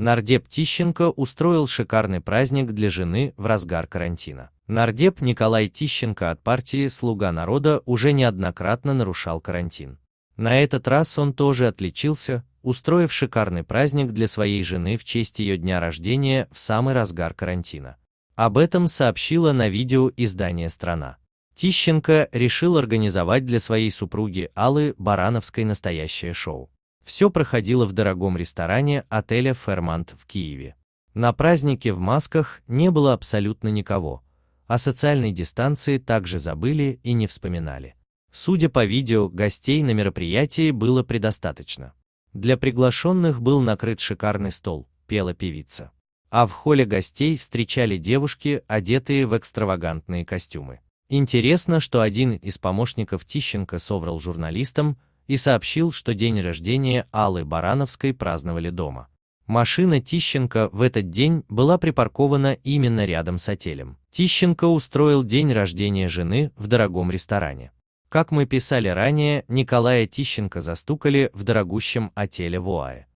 Нардеп Тищенко устроил шикарный праздник для жены в разгар карантина. Нардеп Николай Тищенко от партии «Слуга народа» уже неоднократно нарушал карантин. На этот раз он тоже отличился, устроив шикарный праздник для своей жены в честь ее дня рождения в самый разгар карантина. Об этом сообщила на видео издание «Страна». Тищенко решил организовать для своей супруги Аллы Барановской настоящее шоу. Все проходило в дорогом ресторане отеля «Фермант» в Киеве. На празднике в масках не было абсолютно никого, о социальной дистанции также забыли и не вспоминали. Судя по видео, гостей на мероприятии было предостаточно. Для приглашенных был накрыт шикарный стол, пела певица. А в холле гостей встречали девушки, одетые в экстравагантные костюмы. Интересно, что один из помощников Тищенко соврал журналистам, и сообщил, что день рождения Аллы Барановской праздновали дома. Машина Тищенко в этот день была припаркована именно рядом с отелем. Тищенко устроил день рождения жены в дорогом ресторане. Как мы писали ранее, Николая Тищенко застукали в дорогущем отеле в УАе.